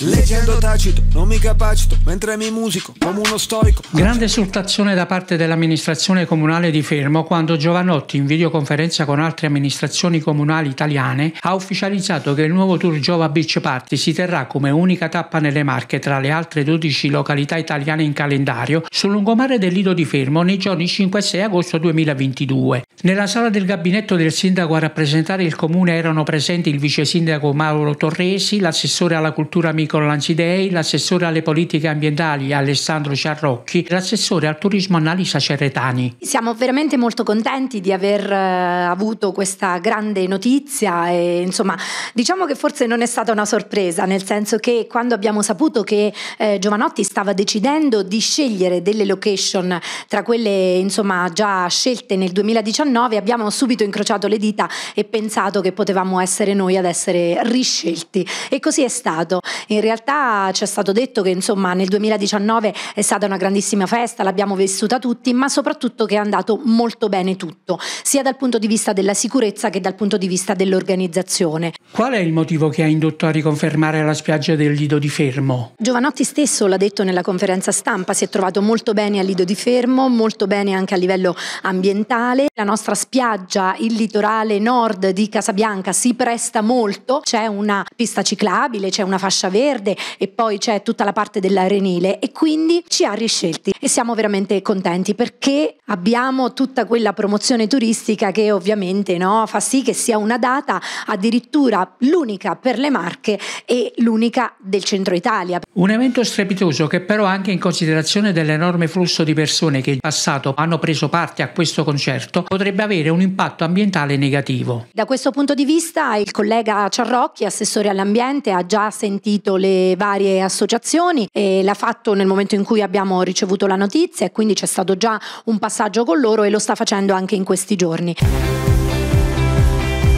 Leggendo tacito, non mi capacito, mentre mi musico come uno stoico. Grande esultazione da parte dell'amministrazione comunale di Fermo quando Giovanotti, in videoconferenza con altre amministrazioni comunali italiane, ha ufficializzato che il nuovo tour Giova Beach Party si terrà come unica tappa nelle Marche tra le altre 12 località italiane in calendario sul lungomare del Lido di Fermo nei giorni 5 e 6 agosto 2022. Nella sala del gabinetto del sindaco a rappresentare il comune erano presenti il vice sindaco Mauro Torresi, l'assessore alla cultura Micolo Lanzidei, l'assessore alle politiche ambientali Alessandro Ciarrocchi, l'assessore al turismo Annalisa Cerretani. Siamo veramente molto contenti di aver eh, avuto questa grande notizia e insomma diciamo che forse non è stata una sorpresa, nel senso che quando abbiamo saputo che eh, Giovanotti stava decidendo di scegliere delle location tra quelle insomma già scelte nel 2019 2019 abbiamo subito incrociato le dita e pensato che potevamo essere noi ad essere riscelti e così è stato. In realtà ci è stato detto che insomma nel 2019 è stata una grandissima festa, l'abbiamo vissuta tutti, ma soprattutto che è andato molto bene tutto, sia dal punto di vista della sicurezza che dal punto di vista dell'organizzazione. Qual è il motivo che ha indotto a riconfermare la spiaggia del Lido di Fermo? Giovanotti stesso l'ha detto nella conferenza stampa, si è trovato molto bene al Lido di Fermo, molto bene anche a livello ambientale. La nostra nostra spiaggia, il litorale nord di Casabianca si presta molto, c'è una pista ciclabile, c'è una fascia verde e poi c'è tutta la parte dell'arenile e quindi ci ha riscelti e siamo veramente contenti perché abbiamo tutta quella promozione turistica che ovviamente no, fa sì che sia una data addirittura l'unica per le Marche e l'unica del centro Italia. Un evento strepitoso che però anche in considerazione dell'enorme flusso di persone che in passato hanno preso parte a questo concerto potrebbe potrebbe avere un impatto ambientale negativo. Da questo punto di vista il collega Ciarrocchi, assessore all'ambiente, ha già sentito le varie associazioni e l'ha fatto nel momento in cui abbiamo ricevuto la notizia e quindi c'è stato già un passaggio con loro e lo sta facendo anche in questi giorni.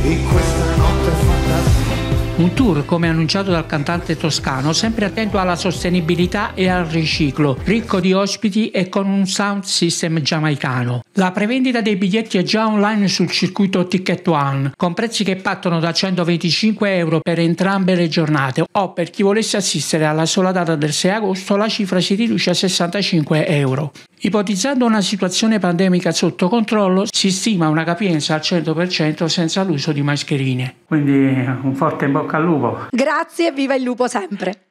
In questa notte fa un tour, come annunciato dal cantante toscano, sempre attento alla sostenibilità e al riciclo, ricco di ospiti e con un sound system giamaicano. La prevendita dei biglietti è già online sul circuito Ticket One, con prezzi che partono da 125 euro per entrambe le giornate o per chi volesse assistere alla sola data del 6 agosto la cifra si riduce a 65 euro. Ipotizzando una situazione pandemica sotto controllo, si stima una capienza al 100% senza l'uso di mascherine. Quindi un forte in bocca al lupo. Grazie e viva il lupo sempre!